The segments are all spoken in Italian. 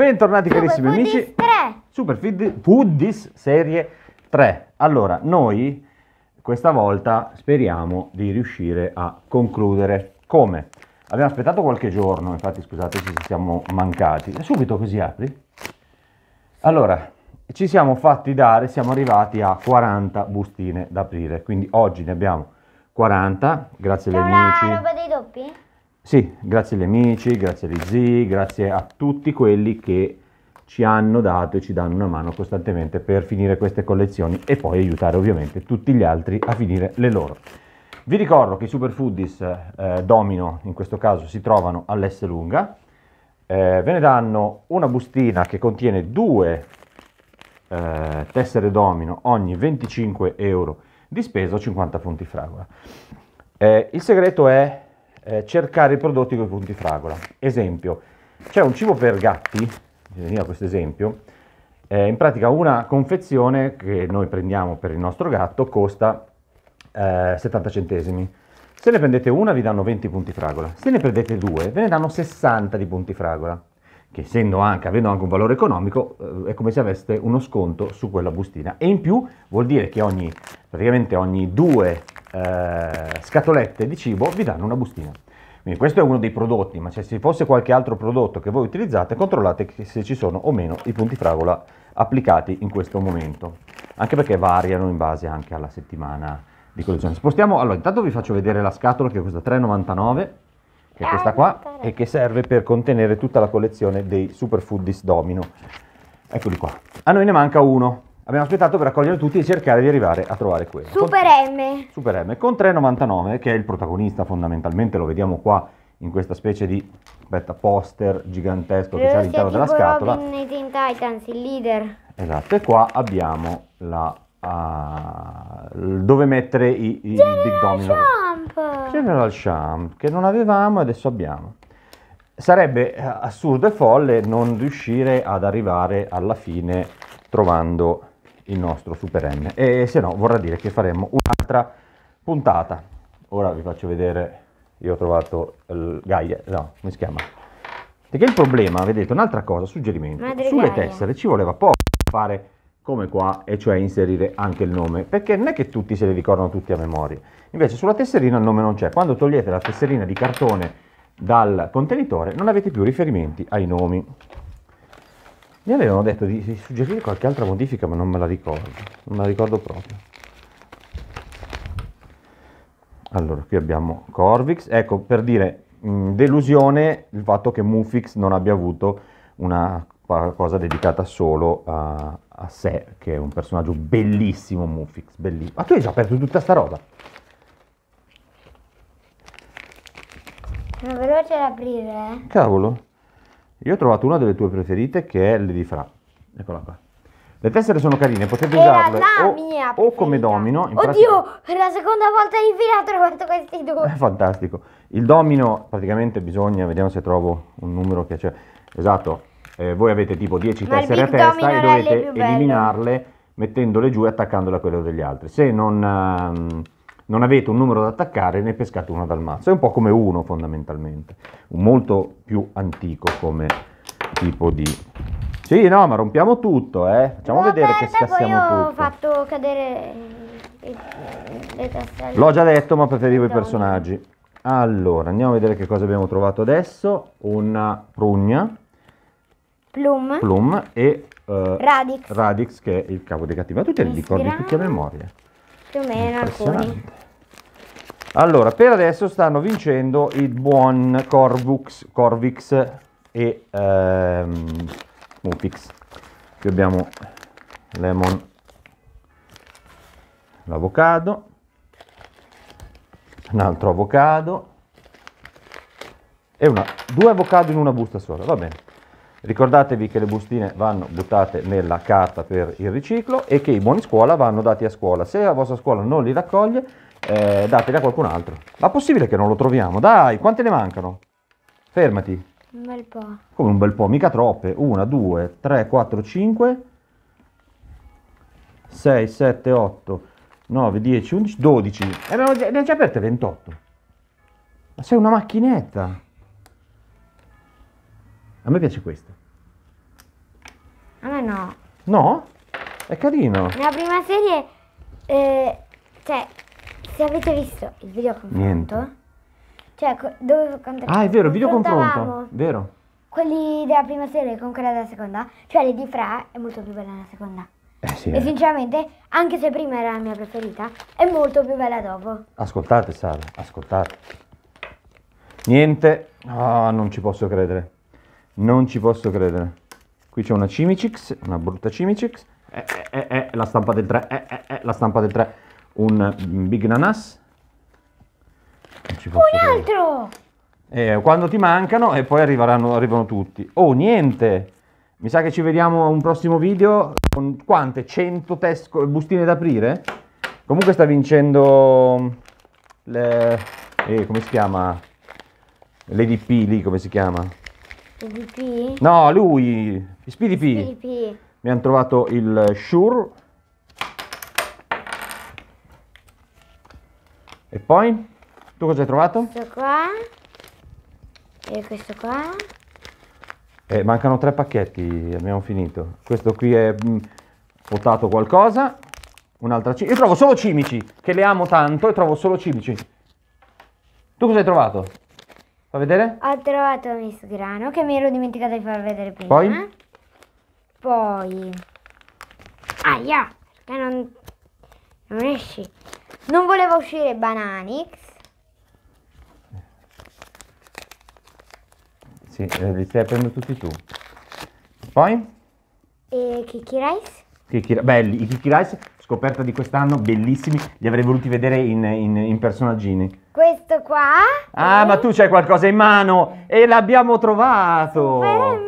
Bentornati carissimi Super amici. 3. Super Foodies serie 3. Allora, noi questa volta speriamo di riuscire a concludere. Come? Abbiamo aspettato qualche giorno, infatti scusate se siamo mancati. subito così apri? Allora, ci siamo fatti dare, siamo arrivati a 40 bustine da aprire, quindi oggi ne abbiamo 40, grazie agli amici. C'è una roba dei doppi? Sì, grazie agli amici, grazie agli zii, grazie a tutti quelli che ci hanno dato e ci danno una mano costantemente per finire queste collezioni e poi aiutare ovviamente tutti gli altri a finire le loro. Vi ricordo che i superfoodies eh, domino, in questo caso, si trovano all'S lunga. Eh, ve ne danno una bustina che contiene due eh, tessere domino ogni 25 euro di spesa o 50 punti fragola. Eh, il segreto è eh, cercare i prodotti con i punti fragola. Esempio, c'è un cibo per gatti, veniva questo esempio, eh, in pratica una confezione che noi prendiamo per il nostro gatto costa eh, 70 centesimi. Se ne prendete una vi danno 20 punti fragola, se ne prendete due ve ne danno 60 di punti fragola, che essendo anche, avendo anche un valore economico eh, è come se aveste uno sconto su quella bustina. E in più vuol dire che ogni, praticamente ogni due eh, scatolette di cibo vi danno una bustina. Quindi questo è uno dei prodotti, ma se ci fosse qualche altro prodotto che voi utilizzate, controllate se ci sono o meno i punti fragola applicati in questo momento, anche perché variano in base anche alla settimana di collezione. Spostiamo, allora intanto vi faccio vedere la scatola che costa 3,99, che è questa qua, e che serve per contenere tutta la collezione dei superfoodis domino. Eccoli qua. A noi ne manca uno, Abbiamo aspettato per raccogliere tutti e cercare di arrivare a trovare quello. Super M. Super M con 3,99 che è il protagonista fondamentalmente, lo vediamo qua in questa specie di aspetta, poster gigantesco Credo che c'è all'interno della scatola. Robin nei Titans, il leader. Esatto, e qua abbiamo la, uh, dove mettere i, i General Big Domino. Champ! General Champ, che non avevamo e adesso abbiamo. Sarebbe eh, assurdo e folle non riuscire ad arrivare alla fine trovando il nostro Super M E se no vorrà dire che faremo un'altra puntata. Ora vi faccio vedere, io ho trovato il Gaia, no, come si chiama? Perché il problema, vedete, un'altra cosa, suggerimento, Madre sulle Gaia. tessere ci voleva poco fare come qua, e cioè inserire anche il nome, perché non è che tutti se li ricordano tutti a memoria. Invece sulla tesserina il nome non c'è. Quando togliete la tesserina di cartone dal contenitore non avete più riferimenti ai nomi. Mi avevano detto di, di suggerire qualche altra modifica, ma non me la ricordo, non me la ricordo proprio. Allora, qui abbiamo Corvix, ecco, per dire, mh, mm, delusione il fatto che Mufix non abbia avuto una cosa dedicata solo a, a sé, che è un personaggio bellissimo, Mufix, bellissimo. Ma tu hai già aperto tutta sta roba? Ma veloce ad aprire, eh? Cavolo. Io ho trovato una delle tue preferite che è le Fra. Eccola qua. Le tessere sono carine, potete Era usarle o, o come domino. Oddio, per la seconda volta in fila ho trovato questi due. È fantastico. Il domino praticamente bisogna, vediamo se trovo un numero che c'è. Esatto, eh, voi avete tipo 10 tessere a testa e dovete eliminarle mettendole giù e attaccandole a quello degli altri. Se non... Um, non avete un numero da attaccare, ne pescate uno dal mazzo. È un po' come uno fondamentalmente, molto più antico come tipo di... Sì, no, ma rompiamo tutto, eh. Facciamo Roberta, vedere che scassiamo poi io tutto. ho fatto cadere le tastiere. L'ho già detto, ma preferivo i personaggi. Allora, andiamo a vedere che cosa abbiamo trovato adesso. Una prugna. Plum. Plum e... Uh, Radix. Radix, che è il capo dei cattivi. Ma tu te li ricordi tutti a memoria? Più o meno alcuni. Allora, per adesso stanno vincendo i buon Corvux, Corvix e ehm, Mutix. Qui abbiamo lemon, l'avocado, un altro avocado e una, due avocado in una busta sola, va bene. Ricordatevi che le bustine vanno buttate nella carta per il riciclo e che i buoni scuola vanno dati a scuola. Se la vostra scuola non li raccoglie, eh, dateli a qualcun altro. Ma possibile che non lo troviamo? Dai, quante ne mancano? Fermati. Un bel po'. Come un bel po', mica troppe. 1, 2, 3, 4, 5, 6, 7, 8, 9, 10, 11, 12. E ne ho già aperte 28. Ma sei una macchinetta. A me piace questo. A me no. No? È carino. Nella prima serie, eh, cioè, se avete visto il video confronto, Niente. cioè, dovevo cantare. Ah, è vero, video confronto. Vero. Quelli della prima serie con quella della seconda, cioè di Fra è molto più bella nella seconda. Eh sì, e eh. sinceramente, anche se prima era la mia preferita, è molto più bella dopo. Ascoltate, Sara, ascoltate. Niente. Ah, oh, non ci posso credere. Non ci posso credere. Qui c'è una Chimichix, una brutta Chimichix. Eh, eh, eh, eh, la stampa del 3, eh, eh, eh, la stampa del 3. Un Big Nanas. Un altro! Eh, quando ti mancano e poi arrivano tutti. Oh, niente! Mi sa che ci vediamo a un prossimo video con quante? 100 test, bustine da aprire? Comunque sta vincendo... Mm, le, eh, come si chiama? L'EDP lì, come si chiama? PDP? No, lui, Spidipì. Mi hanno trovato il Shure. E poi? Tu cosa hai trovato? Questo qua. E questo qua. Eh, mancano tre pacchetti, abbiamo finito. Questo qui è mm, potato qualcosa. Un'altra cimici. Io trovo solo cimici, che le amo tanto e trovo solo cimici. Tu cosa hai trovato? Fa vedere? Ho trovato Miss Grano che mi ero dimenticata di far vedere prima. Poi? Poi... Aia! Perché non... Non esci. Non voleva uscire Bananix. Sì, eh, li stai aprendo tutti tu. Poi? E Kiki Rice? Kiki, belli, i Kiki Rice scoperta di quest'anno, bellissimi, li avrei voluti vedere in, in, in personaggini. Questo qua? Ah, e... ma tu c'hai qualcosa in mano e l'abbiamo trovato! Super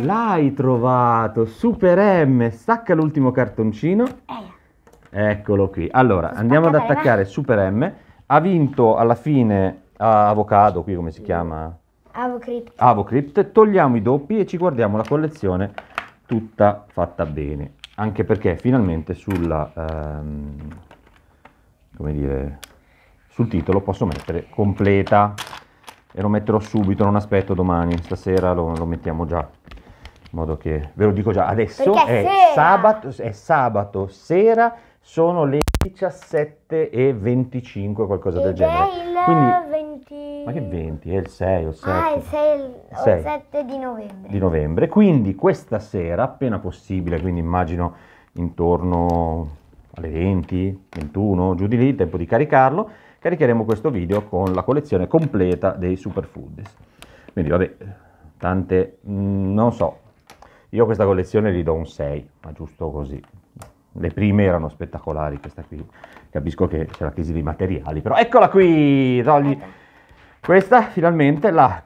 M! L'hai trovato, Super M, stacca l'ultimo cartoncino. Eccolo qui. Allora, Spacca andiamo ad attaccare Super M. Ha vinto alla fine uh, Avocado, qui come si chiama? Avocrypt. Avocrypt. Togliamo i doppi e ci guardiamo la collezione tutta fatta bene anche perché finalmente sulla, ehm, dire, sul titolo posso mettere completa e lo metterò subito, non aspetto domani, stasera lo, lo mettiamo già, in modo che ve lo dico già adesso, è sabato, è sabato sera, sono le... 17 e 25, qualcosa del genere. È il Quindi, 20... Ma che 20? È il 6 o 7? Ah, il 6 o 6. 7 di novembre. Di novembre. Quindi questa sera, appena possibile, quindi immagino intorno alle 20, 21, giù di lì, tempo di caricarlo, caricheremo questo video con la collezione completa dei superfoods. Quindi vabbè, tante, mh, mm, non so, io questa collezione gli do un 6, ma giusto così, le prime erano spettacolari, questa qui. Capisco che c'è la crisi dei materiali, però eccola qui, togli. Questa finalmente la...